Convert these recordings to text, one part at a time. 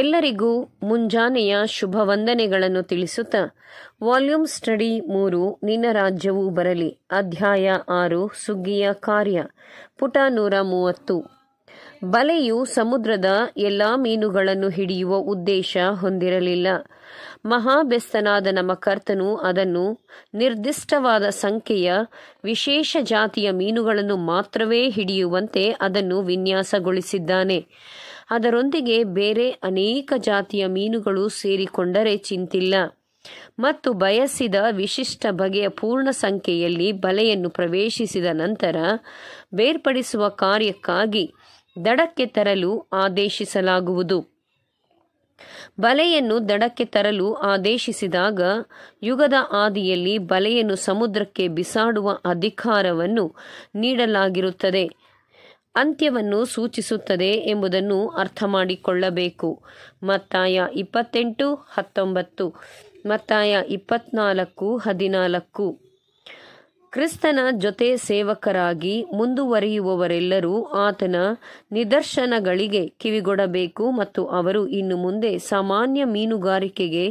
ಎಲ್ಲರಿಗೂ ಮುಂಜಾನೆಯ ಶುಭ ವಂದನೆಗಳನ್ನು ತಿಳಿಸುತ್ತಾ ವಾಲ್ಯೂಮ್ ಸ್ಟಡಿ ಮೂರು ನಿನ್ನ ರಾಜ್ಯವೂ ಬರಲಿ ಅಧ್ಯಾಯ ಆರು ಸುಗ್ಗಿಯ ಕಾರ್ಯ ಪುಟ ನೂರ ಮೂವತ್ತು ಬಲೆಯು ಸಮುದ್ರದ ಎಲ್ಲಾ ಮೀನುಗಳನ್ನು ಹಿಡಿಯುವ ಉದ್ದೇಶ ಹೊಂದಿರಲಿಲ್ಲ ಮಹಾಬೆಸ್ತನಾದ ನಮ್ಮ ಕರ್ತನು ಅದನ್ನು ನಿರ್ದಿಷ್ಟವಾದ ಸಂಖ್ಯೆಯ ವಿಶೇಷ ಜಾತಿಯ ಮೀನುಗಳನ್ನು ಮಾತ್ರವೇ ಹಿಡಿಯುವಂತೆ ಅದನ್ನು ವಿನ್ಯಾಸಗೊಳಿಸಿದ್ದಾನೆ ಅದರೊಂದಿಗೆ ಬೇರೆ ಅನೇಕ ಜಾತಿಯ ಮೀನುಗಳು ಸೇರಿಕೊಂಡರೆ ಚಿಂತಿಲ್ಲ ಮತ್ತು ಬಯಸಿದ ವಿಶಿಷ್ಟ ಬಗೆಯ ಪೂರ್ಣ ಸಂಖ್ಯೆಯಲ್ಲಿ ಬಲೆಯನ್ನು ಪ್ರವೇಶಿಸಿದ ನಂತರ ಬೇರ್ಪಡಿಸುವ ಕಾರ್ಯಕ್ಕಾಗಿ ದಡಕ್ಕೆ ತರಲು ಆದೇಶಿಸಲಾಗುವುದು ಬಲೆಯನ್ನು ದಡಕ್ಕೆ ತರಲು ಆದೇಶಿಸಿದಾಗ ಯುಗದ ಆದಿಯಲ್ಲಿ ಬಲೆಯನ್ನು ಸಮುದ್ರಕ್ಕೆ ಬಿಸಾಡುವ ಅಧಿಕಾರವನ್ನು ನೀಡಲಾಗಿರುತ್ತದೆ ಅಂತ್ಯವನ್ನು ಸೂಚಿಸುತ್ತದೆ ಎಂಬುದನ್ನು ಅರ್ಥ ಮಾಡಿಕೊಳ್ಳಬೇಕು ಮತ್ತಾಯ ಇಪ್ಪತ್ತೆಂಟು ಹತ್ತೊಂಬತ್ತು ಮತ್ತಾಯ ಇಪ್ಪತ್ನಾಲ್ಕು ಹದಿನಾಲ್ಕು ಕ್ರಿಸ್ತನ ಜೊತೆ ಸೇವಕರಾಗಿ ಮುಂದುವರಿಯುವವರೆಲ್ಲರೂ ಆತನ ನಿದರ್ಶನಗಳಿಗೆ ಕಿವಿಗೊಡಬೇಕು ಮತ್ತು ಅವರು ಇನ್ನು ಮುಂದೆ ಸಾಮಾನ್ಯ ಮೀನುಗಾರಿಕೆಗೆ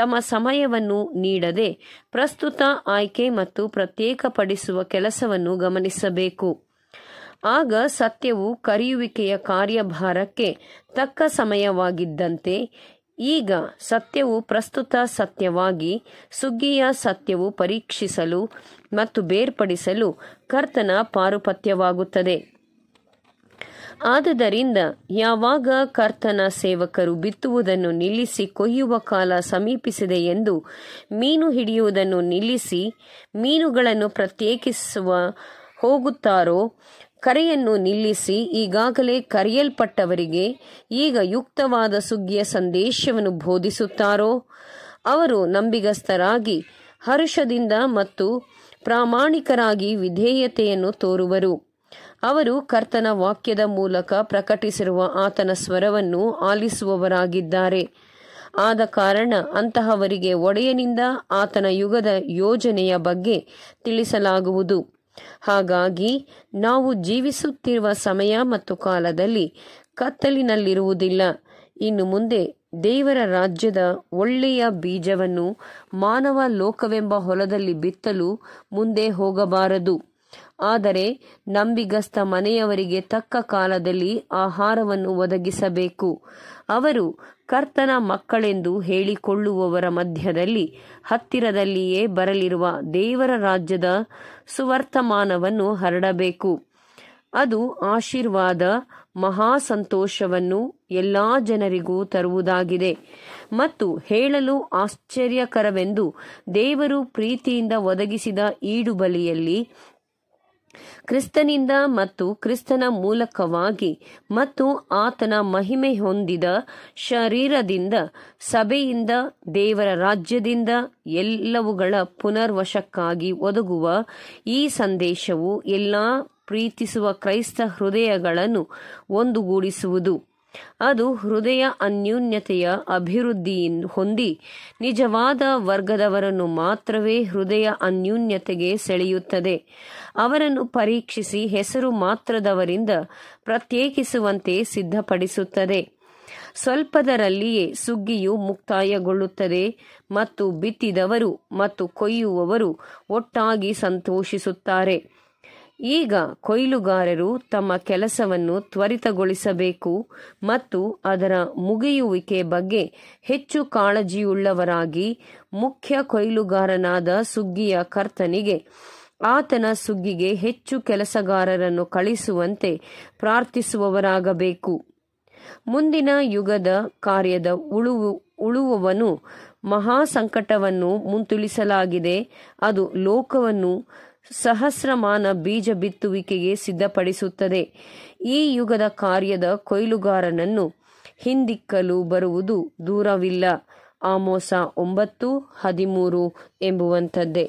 ತಮ್ಮ ಸಮಯವನ್ನು ನೀಡದೆ ಪ್ರಸ್ತುತ ಆಯ್ಕೆ ಮತ್ತು ಪ್ರತ್ಯೇಕಪಡಿಸುವ ಕೆಲಸವನ್ನು ಗಮನಿಸಬೇಕು ಆಗ ಸತ್ಯವು ಕರೆಯುವಿಕೆಯ ಕಾರ್ಯಭಾರಕ್ಕೆ ತಕ್ಕ ಸಮಯವಾಗಿದ್ದಂತೆ ಈಗ ಸತ್ಯವು ಪ್ರಸ್ತುತ ಸತ್ಯವಾಗಿ ಸುಗ್ಗಿಯ ಸತ್ಯವು ಪರೀಕ್ಷಿಸಲು ಮತ್ತು ಬೇರ್ಪಡಿಸಲು ಕರ್ತನ ಪಾರುಪತ್ಯವಾಗುತ್ತದೆ ಆದುದರಿಂದ ಯಾವಾಗ ಕರ್ತನ ಸೇವಕರು ಬಿತ್ತುವುದನ್ನು ನಿಲ್ಲಿಸಿ ಕೊಯ್ಯುವ ಕಾಲ ಸಮೀಪಿಸಿದೆ ಎಂದು ಮೀನು ಹಿಡಿಯುವುದನ್ನು ನಿಲ್ಲಿಸಿ ಮೀನುಗಳನ್ನು ಪ್ರತ್ಯೇಕಿಸುವ ಹೋಗುತ್ತಾರೋ ಕರೆಯನ್ನು ನಿಲ್ಲಿಸಿ ಈಗಾಗಲೇ ಕರೆಯಲ್ಪಟ್ಟವರಿಗೆ ಈಗ ಯುಕ್ತವಾದ ಸುಗ್ಗಿಯ ಸಂದೇಶವನ್ನು ಬೋಧಿಸುತ್ತಾರೋ ಅವರು ನಂಬಿಗಸ್ತರಾಗಿ ಹರ್ಷದಿಂದ ಮತ್ತು ಪ್ರಾಮಾಣಿಕರಾಗಿ ವಿಧೇಯತೆಯನ್ನು ತೋರುವರು ಅವರು ಕರ್ತನ ವಾಕ್ಯದ ಮೂಲಕ ಪ್ರಕಟಿಸಿರುವ ಆತನ ಸ್ವರವನ್ನು ಆಲಿಸುವವರಾಗಿದ್ದಾರೆ ಆದ ಕಾರಣ ಅಂತಹವರಿಗೆ ಒಡೆಯನಿಂದ ಆತನ ಯುಗದ ಯೋಜನೆಯ ಬಗ್ಗೆ ತಿಳಿಸಲಾಗುವುದು ಹಾಗಾಗಿ ನಾವು ಜೀವಿಸುತ್ತಿರುವ ಸಮಯ ಮತ್ತು ಕಾಲದಲ್ಲಿ ಕತ್ತಲಿನಲ್ಲಿರುವುದಿಲ್ಲ ಇನ್ನು ಮುಂದೆ ದೇವರ ರಾಜ್ಯದ ಒಳ್ಳೆಯ ಬೀಜವನ್ನು ಮಾನವ ಲೋಕವೆಂಬ ಹೊಲದಲ್ಲಿ ಬಿತ್ತಲು ಮುಂದೆ ಹೋಗಬಾರದು ಆದರೆ ನಂಬಿಗಸ್ತ ಮನೆಯವರಿಗೆ ತಕ್ಕ ಕಾಲದಲ್ಲಿ ಆಹಾರವನ್ನು ಒದಗಿಸಬೇಕು ಅವರು ಕರ್ತನ ಮಕ್ಕಳೆಂದು ಹೇಳಿಕೊಳ್ಳುವವರ ಮಧ್ಯದಲ್ಲಿ ಹತ್ತಿರದಲ್ಲಿಯೇ ಬರಲಿರುವ ದೇವರ ರಾಜ್ಯದ ಸುವರ್ತಮಾನವನ್ನು ಹರಡಬೇಕು ಅದು ಆಶೀರ್ವಾದ ಮಹಾ ಸಂತೋಷವನ್ನು ಎಲ್ಲ ಜನರಿಗೂ ತರುವುದಾಗಿದೆ ಮತ್ತು ಹೇಳಲು ಆಶ್ಚರ್ಯಕರವೆಂದು ದೇವರು ಪ್ರೀತಿಯಿಂದ ಒದಗಿಸಿದ ಈಡುಬಲಿಯಲ್ಲಿ ಕ್ರಿಸ್ತನಿಂದ ಮತ್ತು ಕ್ರಿಸ್ತನ ಮೂಲಕವಾಗಿ ಮತ್ತು ಆತನ ಮಹಿಮೆ ಹೊಂದಿದ ಶರೀರದಿಂದ ಸಭೆಯಿಂದ ದೇವರ ರಾಜ್ಯದಿಂದ ಎಲ್ಲವುಗಳ ಪುನರ್ವಶಕ್ಕಾಗಿ ಒದಗುವ ಈ ಸಂದೇಶವು ಎಲ್ಲ ಪ್ರೀತಿಸುವ ಕ್ರೈಸ್ತ ಹೃದಯಗಳನ್ನು ಒಂದುಗೂಡಿಸುವುದು ಅದು ಹೃದಯ ಅನ್ಯೂನ್ಯತೆಯ ಅಭಿವೃದ್ಧಿ ಹೊಂದಿ ನಿಜವಾದ ವರ್ಗದವರನ್ನು ಮಾತ್ರವೇ ಹೃದಯ ಅನ್ಯೂನ್ಯತೆಗೆ ಸೆಳೆಯುತ್ತದೆ ಅವರನ್ನು ಪರೀಕ್ಷಿಸಿ ಹೆಸರು ಮಾತ್ರದವರಿಂದ ಪ್ರತ್ಯೇಕಿಸುವಂತೆ ಸಿದ್ಧಪಡಿಸುತ್ತದೆ ಸ್ವಲ್ಪದರಲ್ಲಿಯೇ ಸುಗ್ಗಿಯು ಮುಕ್ತಾಯಗೊಳ್ಳುತ್ತದೆ ಮತ್ತು ಬಿತ್ತಿದವರು ಮತ್ತು ಕೊಯ್ಯುವವರು ಒಟ್ಟಾಗಿ ಸಂತೋಷಿಸುತ್ತಾರೆ ಈಗ ಕೊಯ್ಲುಗಾರರು ತಮ್ಮ ಕೆಲಸವನ್ನು ತ್ವರಿತಗೊಳಿಸಬೇಕು ಮತ್ತು ಅದರ ಮುಗಿಯುವಿಕೆ ಬಗ್ಗೆ ಹೆಚ್ಚು ಕಾಳಜಿಯುಳ್ಳವರಾಗಿ ಮುಖ್ಯ ಕೊಯ್ಲುಗಾರನಾದ ಸುಗ್ಗಿಯ ಕರ್ತನಿಗೆ ಆತನ ಸುಗ್ಗಿಗೆ ಹೆಚ್ಚು ಕೆಲಸಗಾರರನ್ನು ಕಳಿಸುವಂತೆ ಪ್ರಾರ್ಥಿಸುವವರಾಗಬೇಕು ಮುಂದಿನ ಯುಗದ ಕಾರ್ಯದ ಉಳುವು ಉಳುವವನು ಮಹಾ ಸಂಕಟವನ್ನು ಮುಂತಿಳಿಸಲಾಗಿದೆ ಅದು ಲೋಕವನ್ನು ಸಹಸ್ರಮಾನ ಬೀಜ ಬಿತ್ತುವಿಕೆಗೆ ಸಿದ್ಧಪಡಿಸುತ್ತದೆ ಈ ಯುಗದ ಕಾರ್ಯದ ಕೊಯ್ಲುಗಾರನನ್ನು ಹಿಂದಿಕ್ಕಲು ಬರುವುದು ದೂರವಿಲ್ಲ ಆಮೋಸ ಒಂಬತ್ತು ಹದಿಮೂರು ಎಂಬುವಂಥದ್ದೇ